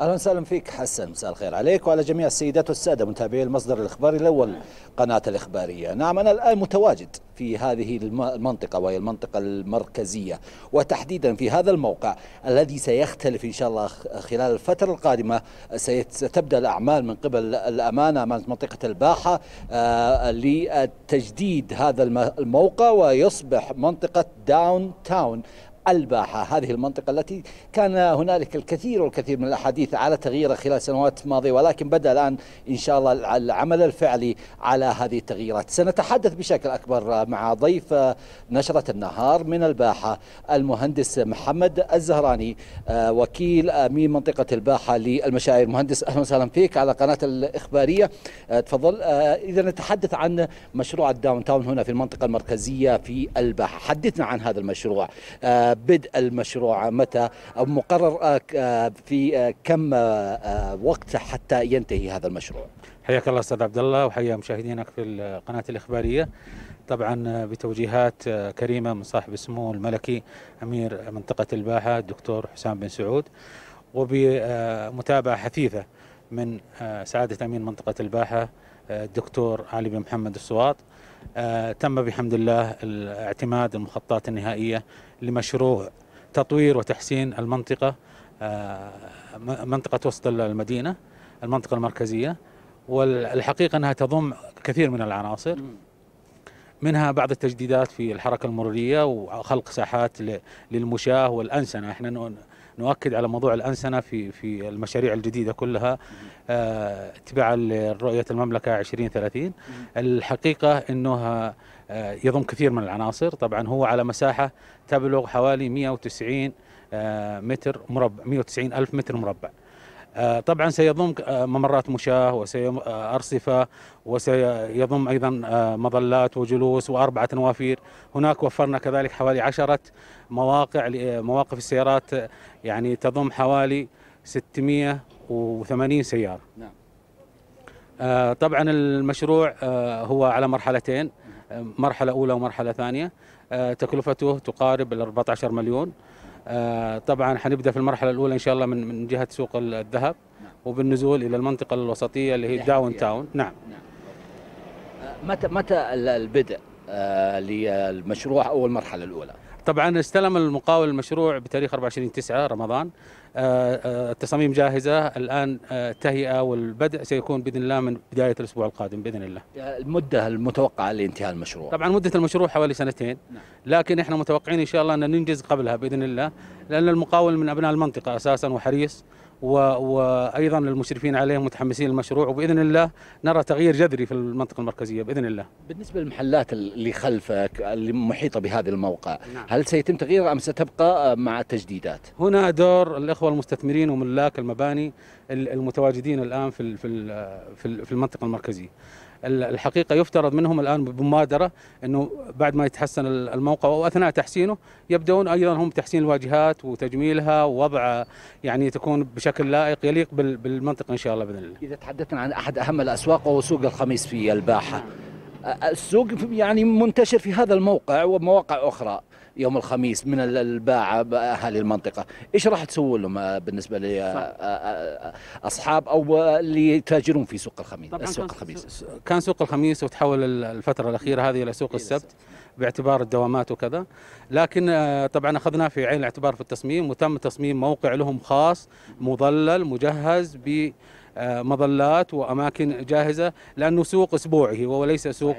اهلا وسهلا فيك حسن مساء الخير عليك وعلى جميع السيدات والساده متابعي المصدر الاخباري الاول قناه الاخباريه، نعم انا الان متواجد في هذه المنطقه وهي المنطقه المركزيه وتحديدا في هذا الموقع الذي سيختلف ان شاء الله خلال الفتره القادمه ستبدا الاعمال من قبل الامانه امانه منطقه الباحه آه، لتجديد هذا الموقع ويصبح منطقه داون تاون الباحة هذه المنطقة التي كان هنالك الكثير والكثير من الأحاديث على تغييرها خلال سنوات ماضية ولكن بدأ الآن إن شاء الله العمل الفعلي على هذه التغييرات سنتحدث بشكل أكبر مع ضيف نشرة النهار من الباحة المهندس محمد الزهراني آه، وكيل أمين منطقة الباحة للمشاعر مهندس أهلا وسهلا فيك على قناة الإخبارية آه، تفضل آه، إذا نتحدث عن مشروع الداون تاون هنا في المنطقة المركزية في الباحة حدثنا عن هذا المشروع بدء المشروع متى او مقرر آه، آه، في آه، كم وقت حتى ينتهي هذا المشروع حياك الله استاذ عبد الله وحيا مشاهدينك في القناه الاخباريه طبعا بتوجيهات كريمه من صاحب السمو الملكي امير منطقه الباحه الدكتور حسام بن سعود وبمتابعه حثيثه من آه، سعادة أمين منطقة الباحة آه، الدكتور علي بن محمد السواط آه، تم بحمد الله الاعتماد المخططات النهائية لمشروع تطوير وتحسين المنطقة منطقة وسط المدينة المنطقة المركزية والحقيقة أنها تضم كثير من العناصر منها بعض التجديدات في الحركة المرورية وخلق ساحات للمشاة والأنسنة احنا نؤكد على موضوع الأنسنة في في المشاريع الجديدة كلها آه، تبعا لرؤية المملكة 2030 الحقيقة أنه آه، يضم كثير من العناصر طبعا هو على مساحة تبلغ حوالي 190 آه، متر مربع 190 ألف متر مربع آه، طبعا سيضم آه، ممرات مشاه وأرصفة آه، وسيضم أيضا مظلات وجلوس وأربعة نوافير هناك وفرنا كذلك حوالي عشرة مواقع مواقف السيارات يعني تضم حوالي 680 سيارة نعم. طبعا المشروع هو على مرحلتين مرحلة أولى ومرحلة ثانية تكلفته تقارب ال 14 مليون آه، طبعا حنبدا في المرحله الاولى ان شاء الله من من جهه سوق الذهب نعم. وبالنزول الى المنطقه الوسطيه اللي هي داون يعني. تاون نعم, نعم. آه، متى متى البدء آه، للمشروع او المرحله الاولى طبعا استلم المقاول المشروع بتاريخ 24 9 رمضان آه، آه، التصاميم جاهزه الان آه، التهيئه والبدء سيكون باذن الله من بدايه الاسبوع القادم باذن الله. المده المتوقعه لانتهاء المشروع. طبعا مده المشروع حوالي سنتين نعم. لكن احنا متوقعين ان شاء الله ان ننجز قبلها باذن الله لان المقاول من ابناء المنطقه اساسا وحريص وايضا المشرفين عليه متحمسين للمشروع وباذن الله نرى تغيير جذري في المنطقه المركزيه باذن الله. بالنسبه للمحلات اللي خلفك اللي محيطه بهذا الموقع، نعم. هل سيتم تغييرها ام ستبقى مع التجديدات؟ هنا دور الاخوه المستثمرين وملاك المباني المتواجدين الان في في في المنطقه المركزيه. الحقيقه يفترض منهم الان بمبادره انه بعد ما يتحسن الموقع واثناء تحسينه يبداون ايضا هم تحسين الواجهات وتجميلها ووضع يعني تكون بشكل لائق يليق بالمنطقه ان شاء الله باذن الله. اذا تحدثنا عن احد اهم الاسواق وهو سوق الخميس في الباحه. السوق يعني منتشر في هذا الموقع ومواقع اخرى يوم الخميس من الباعة اهالي المنطقه ايش راح تسوون لهم آه، بالنسبه لاصحاب آه، آه، او اللي يتاجرون في سوق الخميس طبعاً السوق الخميس كان سوق الخميس وتحول الفتره الاخيره هذه الى سوق السبت باعتبار الدوامات وكذا لكن طبعا اخذناه في عين الاعتبار في التصميم وتم تصميم موقع لهم خاص مظلل مجهز ب آه، مظلات واماكن جاهزه لانه سوق اسبوعي وليس سوق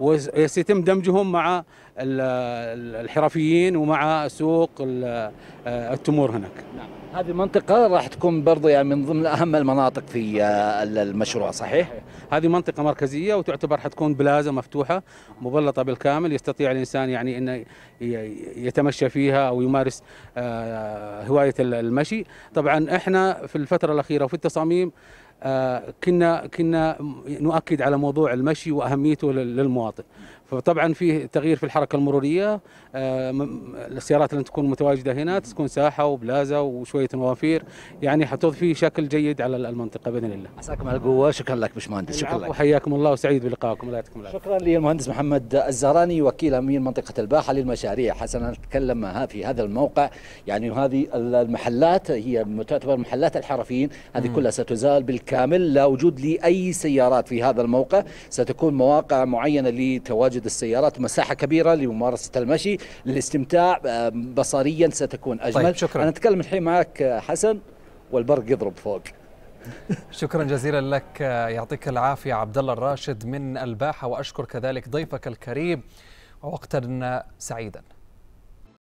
وسيتم دمجهم مع الحرفيين ومع سوق آه، التمور هناك. نعم. هذه المنطقة راح تكون برضه يعني من ضمن أهم المناطق في آه، المشروع صحيح؟ هذه منطقة مركزية وتعتبر حتكون بلازا مفتوحة مبلطة بالكامل يستطيع الإنسان يعني أنه يتمشى فيها أو يمارس آه، هواية المشي طبعا إحنا في الفترة الأخيرة وفي التصاميم آه، كنا كنا نؤكد على موضوع المشي واهميته للمواطن فطبعا في تغيير في الحركه المروريه آه، السيارات اللي تكون متواجده هنا تكون ساحه وبلازا وشويه نوافير يعني حتضفي شكل جيد على المنطقه باذن الله. عساكم على القوه شكرا لك بشمهندس شكرا لك. وحياكم الله وسعيد بلقائكم الله يعطيكم العافيه. شكرا للمهندس محمد الزهراني وكيل امين منطقه الباحه للمشاريع حسنا نتكلم معها في هذا الموقع يعني هذه المحلات هي تعتبر محلات الحرفيين هذه كلها ستزال بالكامل لا وجود لاي سيارات في هذا الموقع ستكون مواقع معينه لتواجد تجد السيارات مساحة كبيرة لممارسة المشي للاستمتاع آه، بصريا ستكون أجمل طيب شكرا. أنا أتكلم الحين معك آه، حسن والبرق يضرب فوق شكرا جزيلا لك آه، يعطيك العافية عبد الله الراشد من الباحة وأشكر كذلك ضيفك الكريم وقتا سعيدا